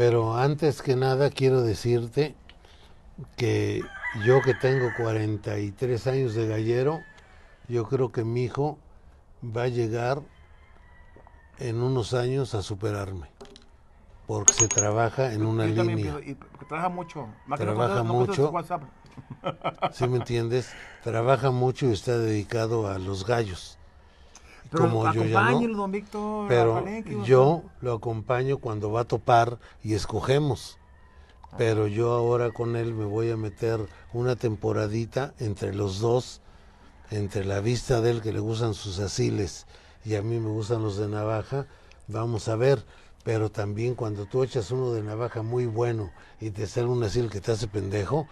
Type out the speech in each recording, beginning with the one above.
Pero antes que nada quiero decirte que yo que tengo 43 años de gallero, yo creo que mi hijo va a llegar en unos años a superarme. Porque se trabaja en una línea. y, trabaja mucho. Más trabaja que no mucho. whatsapp. ¿Sí me entiendes? Trabaja mucho y está dedicado a los gallos. Pero como yo ya pero yo lo acompaño cuando va a topar y escogemos. Pero yo ahora con él me voy a meter una temporadita entre los dos, entre la vista de él que le gustan sus asiles y a mí me gustan los de navaja. Vamos a ver, pero también cuando tú echas uno de navaja muy bueno y te sale un asil que te hace pendejo,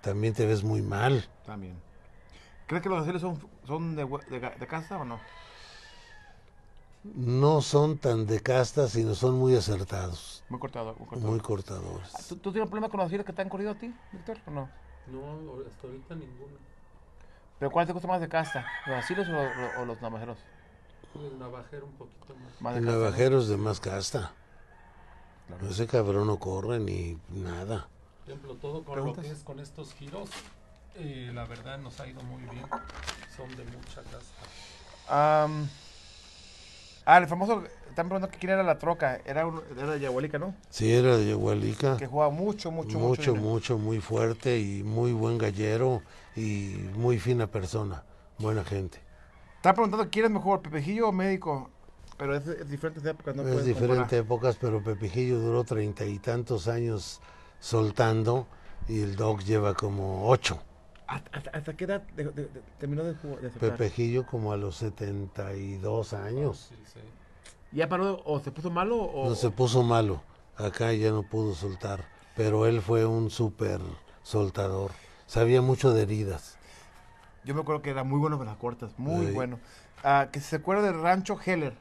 también te ves muy mal. También. ¿Crees que los asiles son, son de, de casa o no? no son tan de casta, sino son muy acertados. Muy cortados muy cortadores. Ah, ¿Tú, tienes problema con los giros que te han corrido a ti, Víctor, no? hasta ahorita ninguno. ¿Pero cuál te gusta más de casta? ¿Los asilos o, los navajeros? El navajero un poquito más. el navajero es de más casta. Ese cabrón no corre ni nada. Por ejemplo, todo con lo que es con estos giros, eh, la verdad nos ha ido muy bien. Son de mucha casta. Um, Ah, el famoso, están preguntando quién era la troca, era, de Yahualica, ¿no? Sí, era de Yahualica. Que jugaba mucho, mucho, mucho. Mucho, mucho, muy fuerte y muy buen gallero y muy fina persona, buena gente. Están preguntando quién es mejor, Pepejillo o médico. Pero es, diferentes épocas, ¿no? Es diferentes épocas, pero Pepejillo duró treinta y tantos años soltando y el Doc lleva como ocho. ¿Hasta, qué edad de, Pepejillo como a los 72 años. Ah, ¿Ya paró o se puso malo? O... No se puso malo. Acá ya no pudo soltar. Pero él fue un súper soltador. Sabía mucho de heridas. Yo me acuerdo que era muy bueno para las cortas. Muy bueno. Ah, que se acuerda del rancho Heller.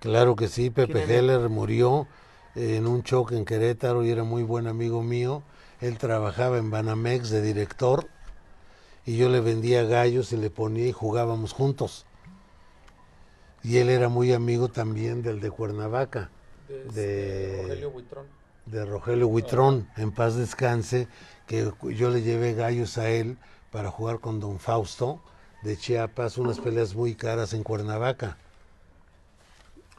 Claro que sí. Pepe Heller murió en un choque en Querétaro y era muy buen amigo mío. Él trabajaba en Banamex de director y yo le vendía gallos y le ponía y jugábamos juntos. Y él era muy amigo también del de Cuernavaca. De, Rogelio Huitrón. De Rogelio en paz descanse, que yo le llevé gallos a él para jugar con don Fausto de Chiapas, unas peleas muy caras en Cuernavaca.